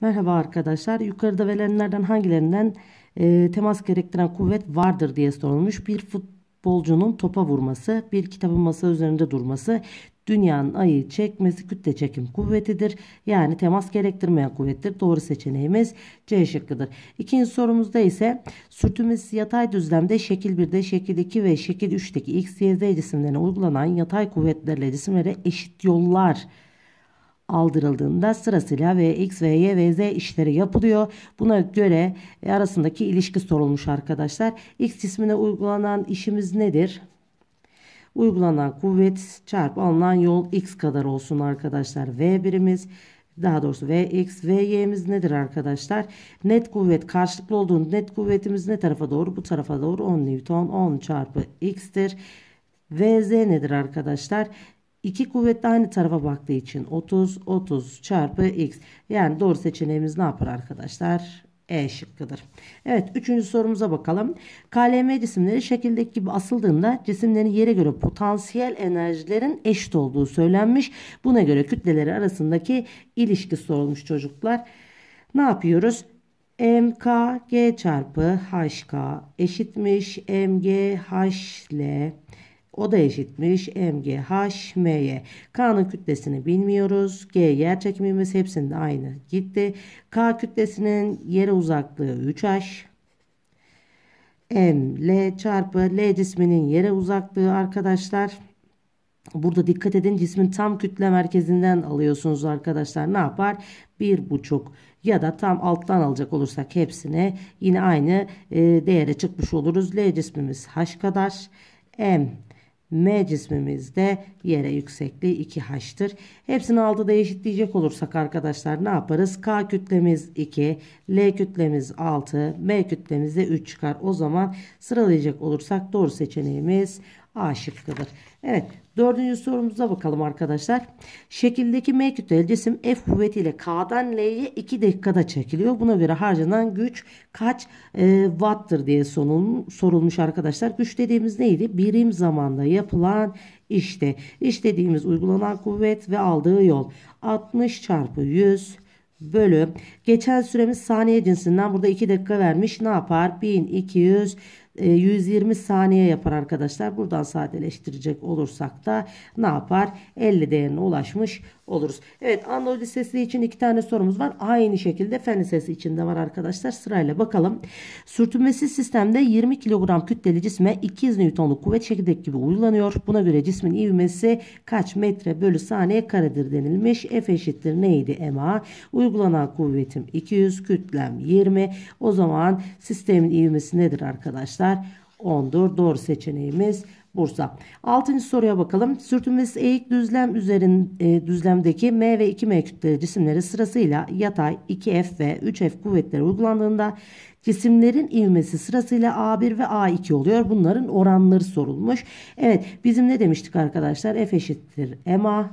Merhaba arkadaşlar. Yukarıda verilenlerden hangilerinden e, temas gerektiren kuvvet vardır diye sorulmuş. Bir futbolcunun topa vurması, bir kitabın masa üzerinde durması, dünyanın ayı çekmesi kütle çekim kuvvetidir. Yani temas gerektirmeyen kuvvettir. Doğru seçeneğimiz C şıkkıdır. İkinci sorumuzda ise sürtünmesi yatay düzlemde şekil 1'de, şekil 2 ve şekil 3'teki x, y, z cisimlerine uygulanan yatay kuvvetlerle cisimlere eşit yollar aldırıldığında sırasıyla ve X ve Y ve Z işleri yapılıyor. Buna göre e, arasındaki ilişki sorulmuş arkadaşlar. X ismine uygulanan işimiz nedir? Uygulanan kuvvet çarpı alınan yol X kadar olsun arkadaşlar. V birimiz daha doğrusu Vx, Vy'miz nedir arkadaşlar? Net kuvvet karşılıklı olduğunda net kuvvetimiz ne tarafa doğru? Bu tarafa doğru 10 Newton 10 çarpı x'tir. Vz nedir arkadaşlar? İki de aynı tarafa baktığı için 30, 30 çarpı x. Yani doğru seçeneğimiz ne yapar arkadaşlar? E şıkkıdır. Evet üçüncü sorumuza bakalım. KLM cisimleri şekildeki gibi asıldığında cisimlerin yere göre potansiyel enerjilerin eşit olduğu söylenmiş. Buna göre kütleleri arasındaki ilişki sorulmuş çocuklar. Ne yapıyoruz? MKG çarpı HK eşitmiş MG MGHL o da eşitmiş MGH M'ye. K'nın kütlesini bilmiyoruz. G yer çekimimiz hepsinde aynı gitti. K kütlesinin yere uzaklığı 3H. M L çarpı L cisminin yere uzaklığı arkadaşlar. Burada dikkat edin cismin tam kütle merkezinden alıyorsunuz arkadaşlar. Ne yapar? Bir buçuk ya da tam alttan alacak olursak hepsine yine aynı e, değere çıkmış oluruz. L cismimiz H kadar. M M cismimizde yere yüksekliği 2H'tır. Hepsini 6'da eşitleyecek olursak arkadaşlar ne yaparız? K kütlemiz 2, L kütlemiz 6, M kütlemiz de 3 çıkar. O zaman sıralayacak olursak doğru seçeneğimiz A şıkkıdır. Evet Dördüncü sorumuza bakalım arkadaşlar. Şekildeki M kütleli cisim F kuvvetiyle K'dan L'ye 2 dakikada çekiliyor. Buna göre harcanan güç kaç e, watt'tır diye sorulmuş arkadaşlar. Güç dediğimiz neydi? Birim zamanda yapılan işte. dediğimiz uygulanan kuvvet ve aldığı yol. 60 çarpı 100 bölü. Geçen süremiz saniye cinsinden burada 2 dakika vermiş. Ne yapar? 1200 120 e, saniye yapar arkadaşlar. Buradan sadeleştirecek olursak da ne yapar? 50 değerine ulaşmış oluruz. Evet Anadolu Lisesi için iki tane sorumuz var. Aynı şekilde Fen Lisesi için de var arkadaşlar. Sırayla bakalım. Sürtünmesiz sistemde 20 kilogram kütleli cisme 200 Newton'luk kuvvet çekirdek gibi uygulanıyor. Buna göre cismin ivmesi kaç metre bölü saniye karedir denilmiş. F eşittir neydi MA? Uygulanan kuvvetim 200 kütlem 20. O zaman sistemin ivmesi nedir arkadaşlar? arkadaşlar 10'dur. Doğru seçeneğimiz Bursa. 6. soruya bakalım. Sürtünmesi eğik düzlem üzerin e, düzlemdeki M ve 2M kütleli cisimleri sırasıyla yatay 2F ve 3F kuvvetleri uygulandığında cisimlerin ivmesi sırasıyla A1 ve A2 oluyor. Bunların oranları sorulmuş. Evet bizim ne demiştik arkadaşlar? F eşittir MA.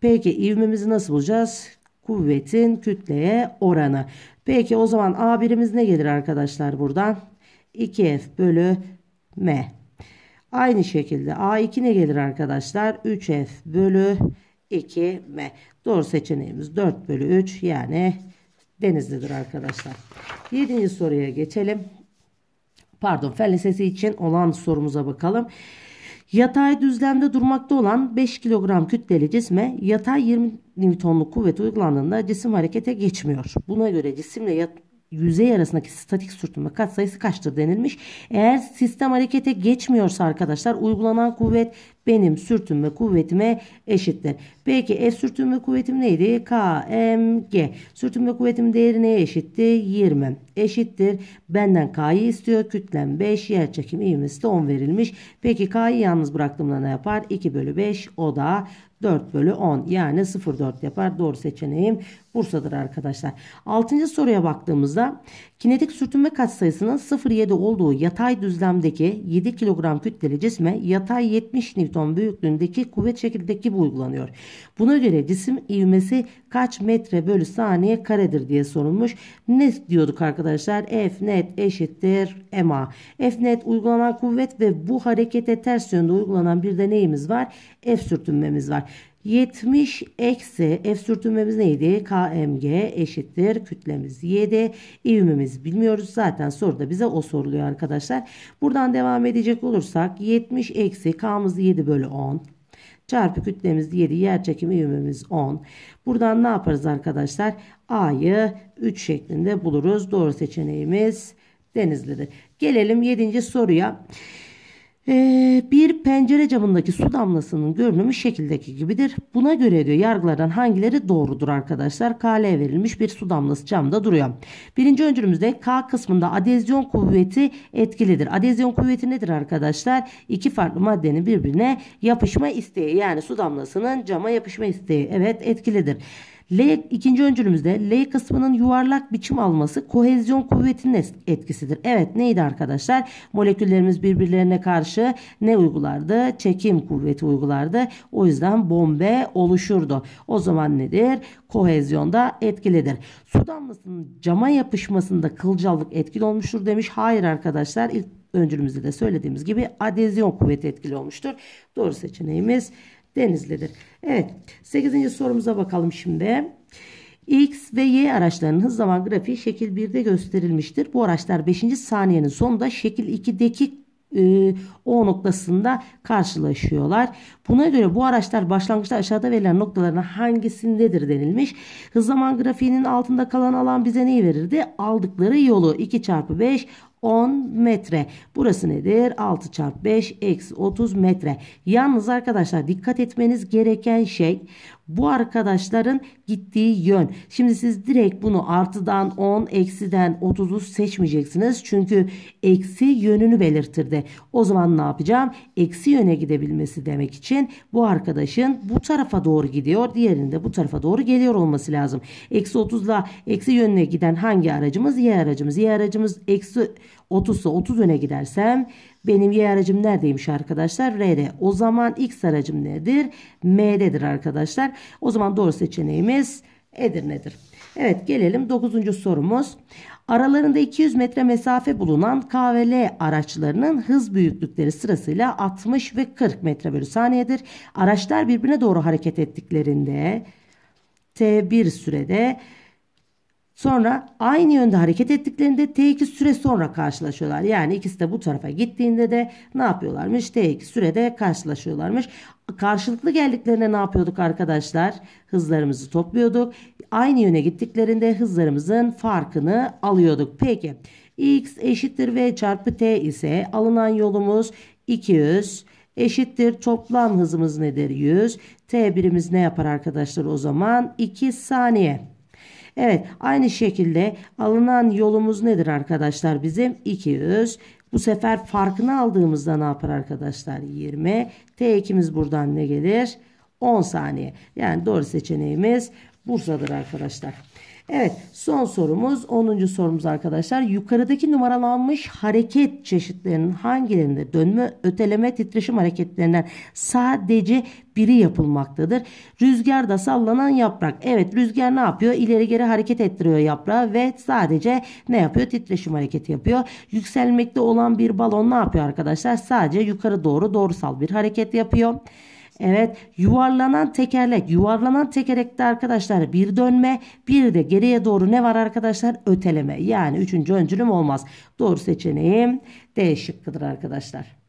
Peki ivmemizi nasıl bulacağız? Kuvvetin kütleye oranı. Peki o zaman A 1imiz ne gelir arkadaşlar buradan? 2f bölü m. Aynı şekilde a2 ne gelir arkadaşlar? 3f bölü 2m. Doğru seçeneğimiz 4 bölü 3 yani denizlidir arkadaşlar. 7. soruya geçelim. Pardon fen için olan sorumuza bakalım. Yatay düzlemde durmakta olan 5 kilogram kütleli cisme yatay 20 Newtonluk kuvvet uygulandığında cisim harekete geçmiyor. Buna göre cisimle yat yüzey arasındaki statik sürtünme katsayısı kaçtır denilmiş. Eğer sistem harekete geçmiyorsa arkadaşlar uygulanan kuvvet benim sürtünme kuvvetime eşittir. Peki F e, sürtünme kuvvetim neydi? KMG. Sürtünme kuvvetim değeri neye eşitti? 20. Eşittir. Benden K'yı istiyor. Kütlem 5. Yer çekimi ivmesi de 10 verilmiş. Peki K'yı yalnız bıraktığımda ne yapar? 2 bölü 5. O da 4 bölü 10 yani 0,4 yapar. Doğru seçeneğim Bursa'dır arkadaşlar. 6. soruya baktığımızda kinetik sürtünme katsayısının 0,7 olduğu yatay düzlemdeki 7 kilogram kütleli cisme yatay 70 Newton büyüklüğündeki kuvvet şekildeki bu uygulanıyor. Buna göre cisim ivmesi kaç metre bölü saniye karedir diye sorulmuş. Ne diyorduk arkadaşlar? F net eşittir MA. F net uygulanan kuvvet ve bu harekete ters yönde uygulanan bir deneyimiz var? F sürtünmemiz var. 70 eksi F sürtünmemiz neydi? KMG eşittir. Kütlemiz 7. İvmimiz bilmiyoruz. Zaten soruda bize o soruluyor arkadaşlar. Buradan devam edecek olursak 70 eksi K'mız 7 bölü 10 çarpı kütlemiz 7 yer çekimi ivmemiz 10. Buradan ne yaparız arkadaşlar? A'yı 3 şeklinde buluruz. Doğru seçeneğimiz Denizli'dir. Gelelim 7. soruya. Ee, bir pencere camındaki su damlasının görünümü şekildeki gibidir. Buna göre diyor yargılardan hangileri doğrudur arkadaşlar? KL verilmiş bir su damlası camda duruyor. Birinci öncülümüzde K kısmında adezyon kuvveti etkilidir. Adezyon kuvveti nedir arkadaşlar? İki farklı maddenin birbirine yapışma isteği yani su damlasının cama yapışma isteği evet etkilidir. L ikinci öncülümüzde L kısmının yuvarlak biçim alması kohezyon kuvvetinin etkisidir. Evet neydi arkadaşlar? Moleküllerimiz birbirlerine karşı ne uygulardı? Çekim kuvveti uygulardı. O yüzden bombe oluşurdu. O zaman nedir? Kohezyonda etkilidir. Su damlasının cama yapışmasında kılcallık etkili olmuştur demiş. Hayır arkadaşlar ilk öncülümüzde de söylediğimiz gibi adezyon kuvveti etkili olmuştur. Doğru seçeneğimiz Denizli'dir. Evet 8. sorumuza bakalım şimdi. X ve Y araçlarının hız zaman grafiği şekil 1'de gösterilmiştir. Bu araçlar 5. saniyenin sonunda şekil 2'deki e, o noktasında karşılaşıyorlar. Buna göre bu araçlar başlangıçta aşağıda verilen noktaların hangisindedir denilmiş. Hız zaman grafiğinin altında kalan alan bize neyi verirdi? Aldıkları yolu 2 çarpı 5 10 metre. Burası nedir? 6 çarpı 5 eksi 30 metre. Yalnız arkadaşlar dikkat etmeniz gereken şey bu arkadaşların gittiği yön. Şimdi siz direkt bunu artıdan 10, eksiden 30'u seçmeyeceksiniz. Çünkü eksi yönünü belirtirdi. O zaman ne yapacağım? Eksi yöne gidebilmesi demek için bu arkadaşın bu tarafa doğru gidiyor. Diğerinde bu tarafa doğru geliyor olması lazım. Eksi 30 ile eksi yönüne giden hangi aracımız? Y aracımız. Y aracımız eksi 30 ise 30 yöne gidersem benim y aracım neredeymiş arkadaşlar? R'de. O zaman x aracım nedir? M'dedir arkadaşlar. O zaman doğru seçeneğimiz Edir nedir? Evet gelelim 9. sorumuz. Aralarında 200 metre mesafe bulunan K ve L araçlarının hız büyüklükleri sırasıyla 60 ve 40 metre bölü saniyedir. Araçlar birbirine doğru hareket ettiklerinde T1 sürede Sonra aynı yönde hareket ettiklerinde T2 süre sonra karşılaşıyorlar. Yani ikisi de bu tarafa gittiğinde de ne yapıyorlarmış? T2 sürede karşılaşıyorlarmış. Karşılıklı geldiklerinde ne yapıyorduk arkadaşlar? Hızlarımızı topluyorduk. Aynı yöne gittiklerinde hızlarımızın farkını alıyorduk. Peki x eşittir v çarpı t ise alınan yolumuz 200 eşittir toplam hızımız nedir 100 t birimiz ne yapar arkadaşlar o zaman 2 saniye Evet aynı şekilde alınan yolumuz nedir arkadaşlar bizim? öz. Bu sefer farkını aldığımızda ne yapar arkadaşlar? 20. T2'miz buradan ne gelir? 10 saniye. Yani doğru seçeneğimiz Bursa'dır arkadaşlar. Evet son sorumuz 10. sorumuz arkadaşlar. Yukarıdaki numaralanmış hareket çeşitlerinin hangilerinde dönme, öteleme, titreşim hareketlerinden sadece biri yapılmaktadır. Rüzgarda sallanan yaprak. Evet rüzgar ne yapıyor? İleri geri hareket ettiriyor yaprağı ve sadece ne yapıyor? Titreşim hareketi yapıyor. Yükselmekte olan bir balon ne yapıyor arkadaşlar? Sadece yukarı doğru doğrusal bir hareket yapıyor. Evet yuvarlanan tekerlek. Yuvarlanan tekerlekte arkadaşlar bir dönme bir de geriye doğru ne var arkadaşlar? Öteleme. Yani üçüncü öncülüm olmaz. Doğru seçeneğim D şıkkıdır arkadaşlar.